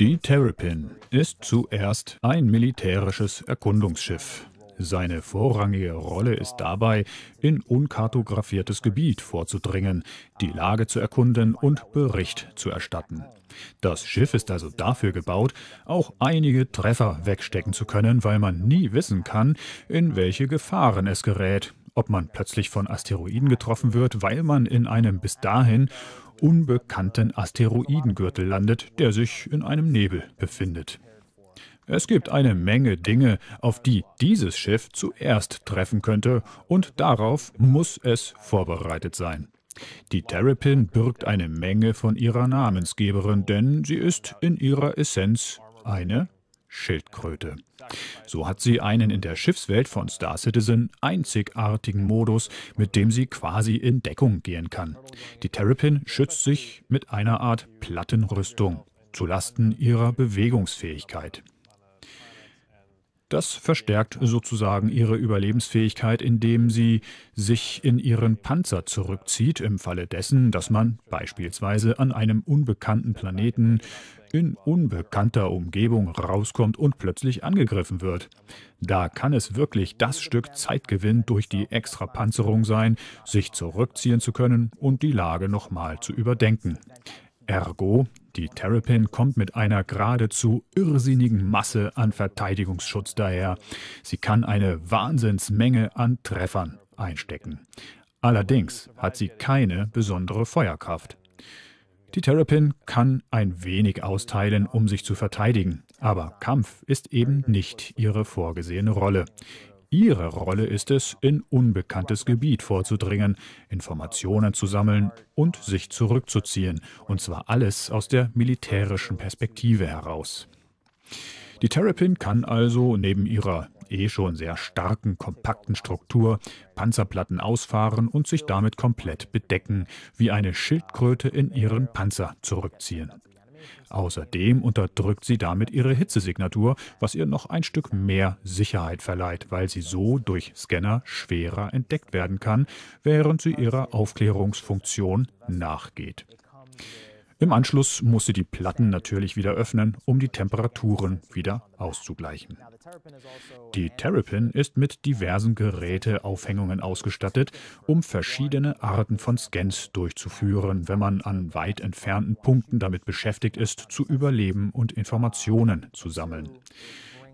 Die Terrapin ist zuerst ein militärisches Erkundungsschiff. Seine vorrangige Rolle ist dabei, in unkartografiertes Gebiet vorzudringen, die Lage zu erkunden und Bericht zu erstatten. Das Schiff ist also dafür gebaut, auch einige Treffer wegstecken zu können, weil man nie wissen kann, in welche Gefahren es gerät, ob man plötzlich von Asteroiden getroffen wird, weil man in einem bis dahin unbekannten Asteroidengürtel landet, der sich in einem Nebel befindet. Es gibt eine Menge Dinge, auf die dieses Schiff zuerst treffen könnte, und darauf muss es vorbereitet sein. Die Terrapin birgt eine Menge von ihrer Namensgeberin, denn sie ist in ihrer Essenz eine Schildkröte. So hat sie einen in der Schiffswelt von Star Citizen einzigartigen Modus, mit dem sie quasi in Deckung gehen kann. Die Terrapin schützt sich mit einer Art Plattenrüstung zu Lasten ihrer Bewegungsfähigkeit. Das verstärkt sozusagen ihre Überlebensfähigkeit, indem sie sich in ihren Panzer zurückzieht, im Falle dessen, dass man beispielsweise an einem unbekannten Planeten in unbekannter Umgebung rauskommt und plötzlich angegriffen wird. Da kann es wirklich das Stück Zeitgewinn durch die Extrapanzerung sein, sich zurückziehen zu können und die Lage nochmal zu überdenken. Ergo, die Terrapin kommt mit einer geradezu irrsinnigen Masse an Verteidigungsschutz daher. Sie kann eine Wahnsinnsmenge an Treffern einstecken. Allerdings hat sie keine besondere Feuerkraft. Die Terrapin kann ein wenig austeilen, um sich zu verteidigen, aber Kampf ist eben nicht ihre vorgesehene Rolle. Ihre Rolle ist es, in unbekanntes Gebiet vorzudringen, Informationen zu sammeln und sich zurückzuziehen, und zwar alles aus der militärischen Perspektive heraus. Die Terrapin kann also neben ihrer eh schon sehr starken, kompakten Struktur Panzerplatten ausfahren und sich damit komplett bedecken, wie eine Schildkröte in ihren Panzer zurückziehen. Außerdem unterdrückt sie damit ihre Hitzesignatur, was ihr noch ein Stück mehr Sicherheit verleiht, weil sie so durch Scanner schwerer entdeckt werden kann, während sie ihrer Aufklärungsfunktion nachgeht. Im Anschluss muss sie die Platten natürlich wieder öffnen, um die Temperaturen wieder auszugleichen. Die Terrapin ist mit diversen Geräteaufhängungen ausgestattet, um verschiedene Arten von Scans durchzuführen, wenn man an weit entfernten Punkten damit beschäftigt ist, zu überleben und Informationen zu sammeln.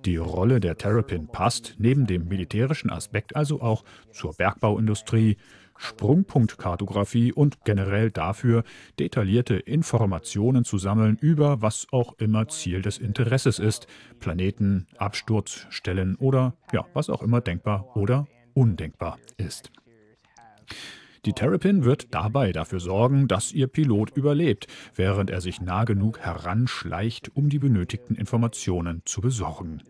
Die Rolle der Terrapin passt neben dem militärischen Aspekt also auch zur Bergbauindustrie, Sprungpunktkartografie und generell dafür, detaillierte Informationen zu sammeln über was auch immer Ziel des Interesses ist, Planeten, Absturzstellen oder ja, was auch immer denkbar oder undenkbar ist. Die Terrapin wird dabei dafür sorgen, dass ihr Pilot überlebt, während er sich nah genug heranschleicht, um die benötigten Informationen zu besorgen.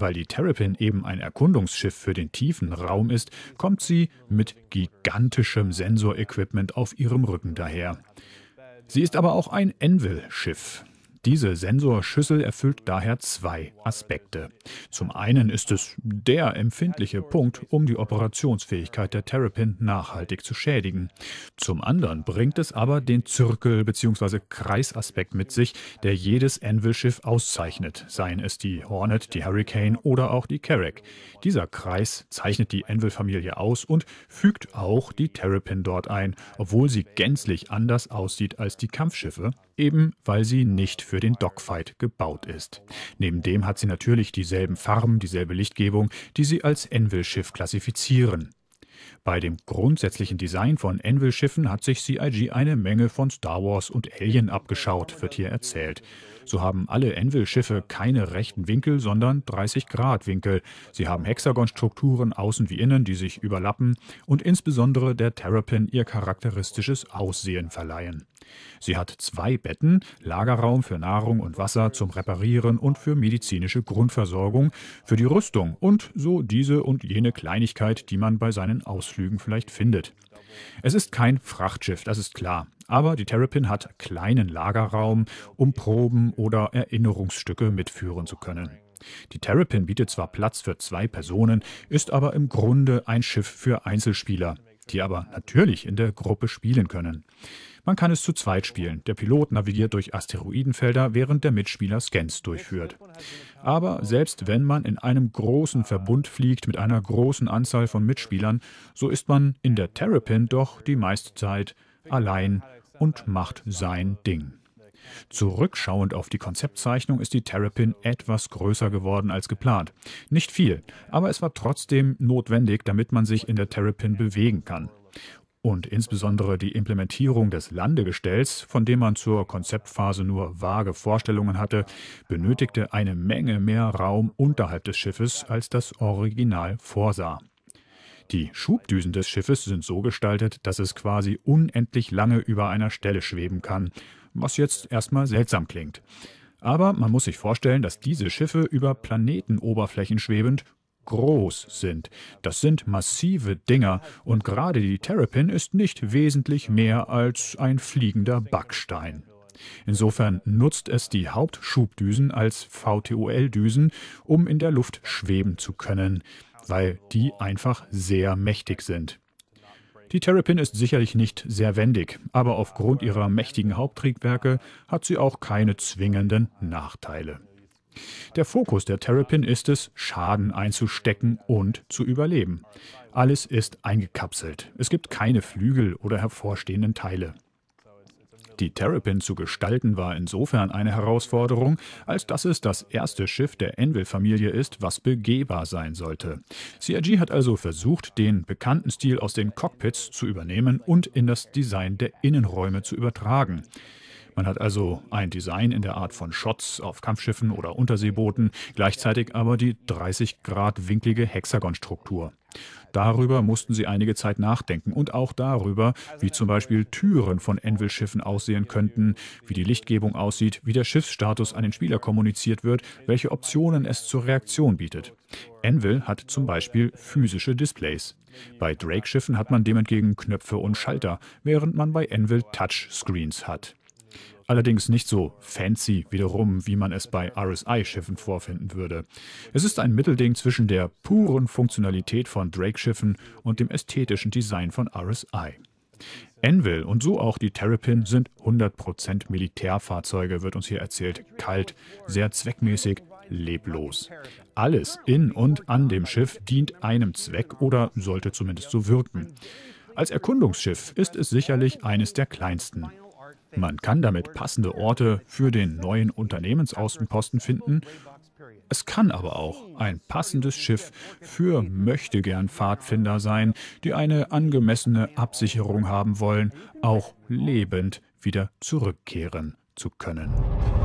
Weil die Terrapin eben ein Erkundungsschiff für den tiefen Raum ist, kommt sie mit gigantischem Sensorequipment auf ihrem Rücken daher. Sie ist aber auch ein Envil-Schiff. Diese Sensorschüssel erfüllt daher zwei Aspekte. Zum einen ist es der empfindliche Punkt, um die Operationsfähigkeit der Terrapin nachhaltig zu schädigen. Zum anderen bringt es aber den Zirkel- bzw. Kreisaspekt mit sich, der jedes Anvil-Schiff auszeichnet, seien es die Hornet, die Hurricane oder auch die Carrick. Dieser Kreis zeichnet die Anvil-Familie aus und fügt auch die Terrapin dort ein, obwohl sie gänzlich anders aussieht als die Kampfschiffe eben weil sie nicht für den Dogfight gebaut ist. Neben dem hat sie natürlich dieselben Farben, dieselbe Lichtgebung, die sie als Envil-Schiff klassifizieren. Bei dem grundsätzlichen Design von Envil-Schiffen hat sich CIG eine Menge von Star Wars und Alien abgeschaut, wird hier erzählt. So haben alle Envil-Schiffe keine rechten Winkel, sondern 30-Grad-Winkel. Sie haben Hexagonstrukturen außen wie innen, die sich überlappen und insbesondere der Terrapin ihr charakteristisches Aussehen verleihen. Sie hat zwei Betten, Lagerraum für Nahrung und Wasser zum Reparieren und für medizinische Grundversorgung, für die Rüstung und so diese und jene Kleinigkeit, die man bei seinen Ausflügen vielleicht findet. Es ist kein Frachtschiff, das ist klar. Aber die Terrapin hat kleinen Lagerraum, um Proben oder Erinnerungsstücke mitführen zu können. Die Terrapin bietet zwar Platz für zwei Personen, ist aber im Grunde ein Schiff für Einzelspieler, die aber natürlich in der Gruppe spielen können. Man kann es zu zweit spielen. Der Pilot navigiert durch Asteroidenfelder, während der Mitspieler Scans durchführt. Aber selbst wenn man in einem großen Verbund fliegt mit einer großen Anzahl von Mitspielern, so ist man in der Terrapin doch die meiste Zeit allein und macht sein Ding. Zurückschauend auf die Konzeptzeichnung ist die Terrapin etwas größer geworden als geplant. Nicht viel, aber es war trotzdem notwendig, damit man sich in der Terrapin bewegen kann und insbesondere die Implementierung des Landegestells, von dem man zur Konzeptphase nur vage Vorstellungen hatte, benötigte eine Menge mehr Raum unterhalb des Schiffes, als das Original vorsah. Die Schubdüsen des Schiffes sind so gestaltet, dass es quasi unendlich lange über einer Stelle schweben kann, was jetzt erstmal seltsam klingt. Aber man muss sich vorstellen, dass diese Schiffe über Planetenoberflächen schwebend groß sind. Das sind massive Dinger und gerade die Terrapin ist nicht wesentlich mehr als ein fliegender Backstein. Insofern nutzt es die Hauptschubdüsen als VTOL-Düsen, um in der Luft schweben zu können, weil die einfach sehr mächtig sind. Die Terrapin ist sicherlich nicht sehr wendig, aber aufgrund ihrer mächtigen Haupttriebwerke hat sie auch keine zwingenden Nachteile. Der Fokus der Terrapin ist es, Schaden einzustecken und zu überleben. Alles ist eingekapselt. Es gibt keine Flügel oder hervorstehenden Teile. Die Terrapin zu gestalten war insofern eine Herausforderung, als dass es das erste Schiff der Envil-Familie ist, was begehbar sein sollte. CRG hat also versucht, den bekannten Stil aus den Cockpits zu übernehmen und in das Design der Innenräume zu übertragen. Man hat also ein Design in der Art von Shots auf Kampfschiffen oder Unterseebooten, gleichzeitig aber die 30 Grad winklige Hexagonstruktur. Darüber mussten sie einige Zeit nachdenken und auch darüber, wie zum Beispiel Türen von Envil-Schiffen aussehen könnten, wie die Lichtgebung aussieht, wie der Schiffsstatus an den Spieler kommuniziert wird, welche Optionen es zur Reaktion bietet. Envil hat zum Beispiel physische Displays. Bei Drake-Schiffen hat man dementgegen Knöpfe und Schalter, während man bei Envil Touchscreens hat. Allerdings nicht so fancy wiederum, wie man es bei RSI-Schiffen vorfinden würde. Es ist ein Mittelding zwischen der puren Funktionalität von Drake-Schiffen und dem ästhetischen Design von RSI. Anvil und so auch die Terrapin sind 100% Militärfahrzeuge, wird uns hier erzählt. Kalt, sehr zweckmäßig, leblos. Alles in und an dem Schiff dient einem Zweck oder sollte zumindest so wirken. Als Erkundungsschiff ist es sicherlich eines der kleinsten. Man kann damit passende Orte für den neuen Unternehmensaußenposten finden. Es kann aber auch ein passendes Schiff für möchtegern Pfadfinder sein, die eine angemessene Absicherung haben wollen, auch lebend wieder zurückkehren zu können.